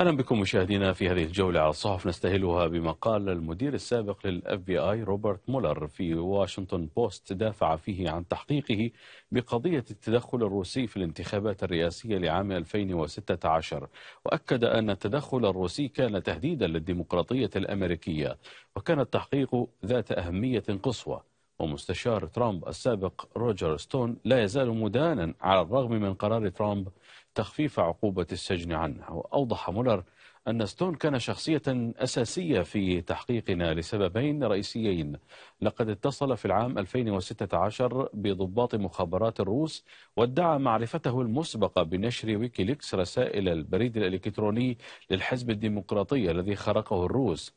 اهلا بكم مشاهدينا في هذه الجوله على الصحف نستهلها بمقال المدير السابق للاف بي اي روبرت مولر في واشنطن بوست دافع فيه عن تحقيقه بقضيه التدخل الروسي في الانتخابات الرئاسيه لعام 2016 واكد ان التدخل الروسي كان تهديدا للديمقراطيه الامريكيه وكان التحقيق ذات اهميه قصوى ومستشار ترامب السابق روجر ستون لا يزال مدانا على الرغم من قرار ترامب تخفيف عقوبة السجن عنه وأوضح مولر أن ستون كان شخصية أساسية في تحقيقنا لسببين رئيسيين لقد اتصل في العام 2016 بضباط مخابرات الروس وادعى معرفته المسبقة بنشر ويكيليكس رسائل البريد الإلكتروني للحزب الديمقراطي الذي خرقه الروس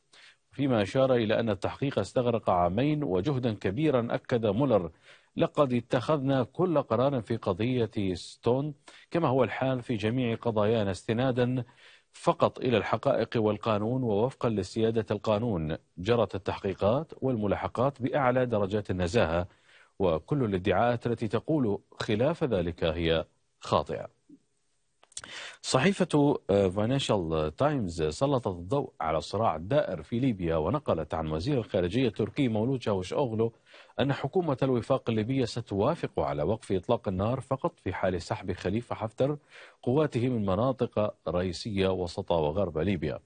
فيما أشار إلى أن التحقيق استغرق عامين وجهدا كبيرا أكد مولر لقد اتخذنا كل قرار في قضية ستون كما هو الحال في جميع قضايانا استنادا فقط إلى الحقائق والقانون ووفقا لسيادة القانون جرت التحقيقات والملاحقات بأعلى درجات النزاهة وكل الادعاءات التي تقول خلاف ذلك هي خاطئة صحيفة فاينانشال آه، تايمز سلطت الضوء على صراع دائر في ليبيا ونقلت عن وزير الخارجية التركي مولود أوغلو أن حكومة الوفاق الليبية ستوافق على وقف إطلاق النار فقط في حال سحب خليفة حفتر قواته من مناطق رئيسية وسط وغرب ليبيا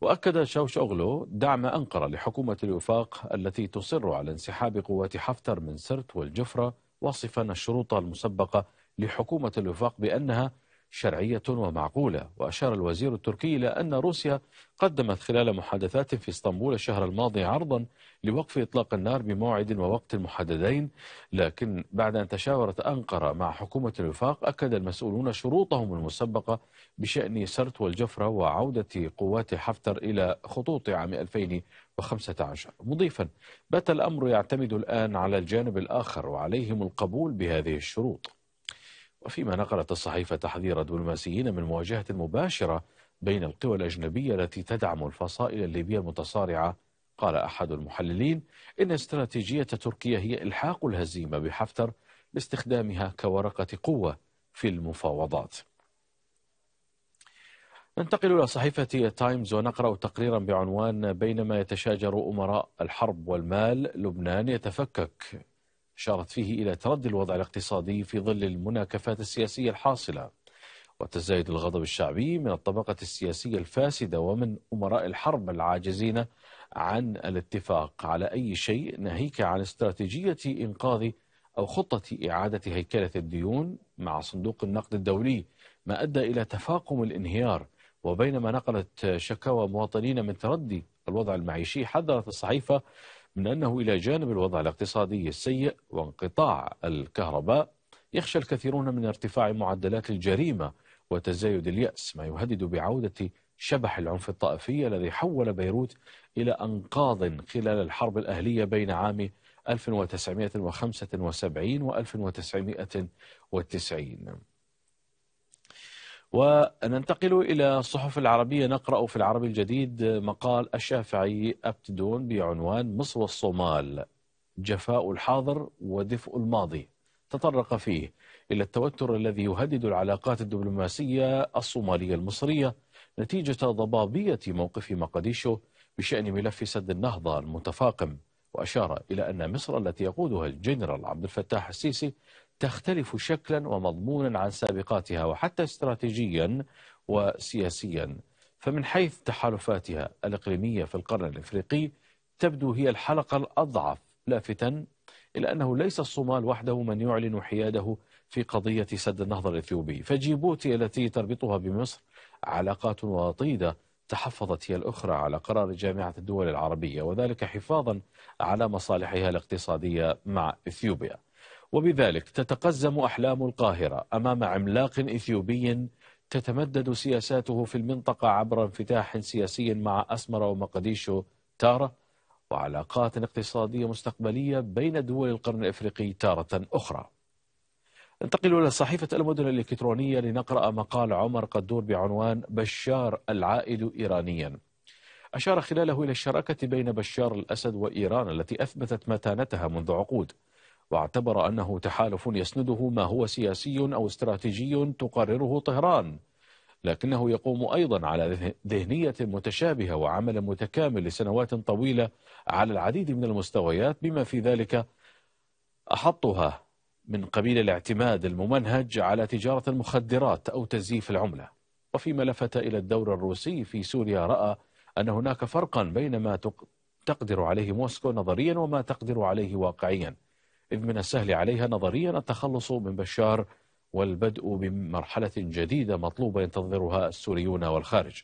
وأكد شوش أغلو دعم أنقرة لحكومة الوفاق التي تصر على انسحاب قوات حفتر من سرت والجفرة واصفا الشروط المسبقة لحكومة الوفاق بأنها شرعية ومعقولة وأشار الوزير التركي إلى أن روسيا قدمت خلال محادثات في اسطنبول الشهر الماضي عرضا لوقف إطلاق النار بموعد ووقت محددين لكن بعد أن تشاورت أنقرة مع حكومة الوفاق أكد المسؤولون شروطهم المسبقة بشأن سرت والجفرة وعودة قوات حفتر إلى خطوط عام 2015 مضيفا بات الأمر يعتمد الآن على الجانب الآخر وعليهم القبول بهذه الشروط وفيما نقلت الصحيفة تحذير دبلوماسيين من مواجهة مباشرة بين القوى الأجنبية التي تدعم الفصائل الليبية المتصارعة قال أحد المحللين إن استراتيجية تركيا هي إلحاق الهزيمة بحفتر لاستخدامها كورقة قوة في المفاوضات ننتقل إلى صحيفة تايمز ونقرأ تقريرا بعنوان بينما يتشاجر أمراء الحرب والمال لبنان يتفكك أشارت فيه إلى تردي الوضع الاقتصادي في ظل المناكفات السياسية الحاصلة وتزايد الغضب الشعبي من الطبقة السياسية الفاسدة ومن أمراء الحرب العاجزين عن الاتفاق على أي شيء ناهيك عن استراتيجية إنقاذ أو خطة إعادة هيكلة الديون مع صندوق النقد الدولي ما أدى إلى تفاقم الانهيار وبينما نقلت شكاوى مواطنين من تردي الوضع المعيشي حذرت الصحيفة من أنه إلى جانب الوضع الاقتصادي السيء وانقطاع الكهرباء يخشى الكثيرون من ارتفاع معدلات الجريمة وتزايد اليأس ما يهدد بعودة شبح العنف الطائفي الذي حول بيروت إلى أنقاض خلال الحرب الأهلية بين عام 1975 و 1990 وننتقل إلى الصحف العربية نقرأ في العربي الجديد مقال الشافعي أبتدون بعنوان مصر والصومال جفاء الحاضر ودفء الماضي تطرق فيه إلى التوتر الذي يهدد العلاقات الدبلوماسية الصومالية المصرية نتيجة ضبابية موقف مقديشو بشأن ملف سد النهضة المتفاقم وأشار إلى أن مصر التي يقودها الجنرال عبد الفتاح السيسي تختلف شكلا ومضمونا عن سابقاتها وحتى استراتيجيا وسياسيا فمن حيث تحالفاتها الإقليمية في القرن الإفريقي تبدو هي الحلقة الأضعف لافتا إلى أنه ليس الصومال وحده من يعلن حياده في قضية سد النهضة الإثيوبي فجيبوتي التي تربطها بمصر علاقات وطيدة تحفظت هي الأخرى على قرار جامعة الدول العربية وذلك حفاظا على مصالحها الاقتصادية مع إثيوبيا وبذلك تتقزم أحلام القاهرة أمام عملاق إثيوبي تتمدد سياساته في المنطقة عبر انفتاح سياسي مع أسمر ومقديشو تارة وعلاقات اقتصادية مستقبلية بين دول القرن الإفريقي تارة أخرى ننتقل إلى صحيفة المدن الإلكترونية لنقرأ مقال عمر قدور بعنوان بشار العائد إيرانيا أشار خلاله إلى الشراكة بين بشار الأسد وإيران التي أثبتت متانتها منذ عقود واعتبر أنه تحالف يسنده ما هو سياسي أو استراتيجي تقرره طهران لكنه يقوم أيضا على ذهنية متشابهة وعمل متكامل لسنوات طويلة على العديد من المستويات بما في ذلك أحطها من قبيل الاعتماد الممنهج على تجارة المخدرات أو تزييف العملة وفيما لفت إلى الدور الروسي في سوريا رأى أن هناك فرقا بين ما تقدر عليه موسكو نظريا وما تقدر عليه واقعيا إذ من السهل عليها نظريا التخلص من بشار والبدء بمرحلة جديدة مطلوبة ينتظرها السوريون والخارج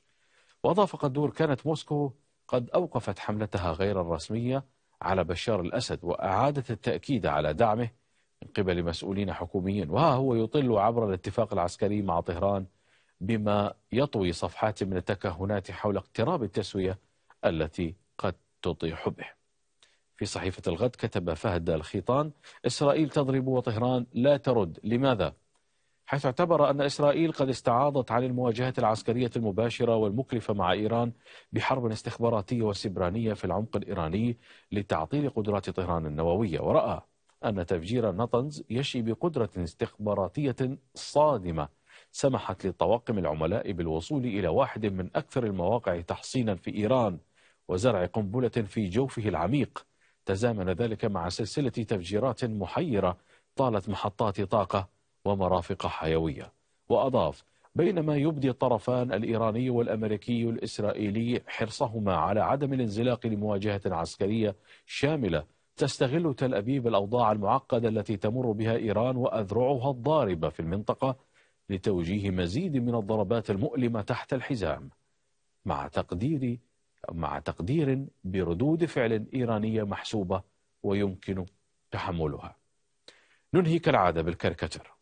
وأضاف قدور كانت موسكو قد أوقفت حملتها غير الرسمية على بشار الأسد وأعادت التأكيد على دعمه من قبل مسؤولين حكوميين وها هو يطل عبر الاتفاق العسكري مع طهران بما يطوي صفحات من التكهنات حول اقتراب التسوية التي قد تطيح به في صحيفة الغد كتب فهد الخيطان إسرائيل تضرب وطهران لا ترد لماذا؟ حيث اعتبر أن إسرائيل قد استعاضت عن المواجهة العسكرية المباشرة والمكلفة مع إيران بحرب استخباراتية وسبرانية في العمق الإيراني لتعطيل قدرات طهران النووية ورأى أن تفجير نطنز يشي بقدرة استخباراتية صادمة سمحت لطواقم العملاء بالوصول إلى واحد من أكثر المواقع تحصينا في إيران وزرع قنبلة في جوفه العميق تزامن ذلك مع سلسلة تفجيرات محيرة طالت محطات طاقة ومرافق حيوية وأضاف بينما يبدي الطرفان الإيراني والأمريكي الإسرائيلي حرصهما على عدم الانزلاق لمواجهة عسكرية شاملة تستغل تل أبيب الأوضاع المعقدة التي تمر بها إيران وأذرعها الضاربة في المنطقة لتوجيه مزيد من الضربات المؤلمة تحت الحزام مع تقدير مع تقدير بردود فعل إيرانية محسوبة ويمكن تحملها ننهي كالعادة بالكاريكاتير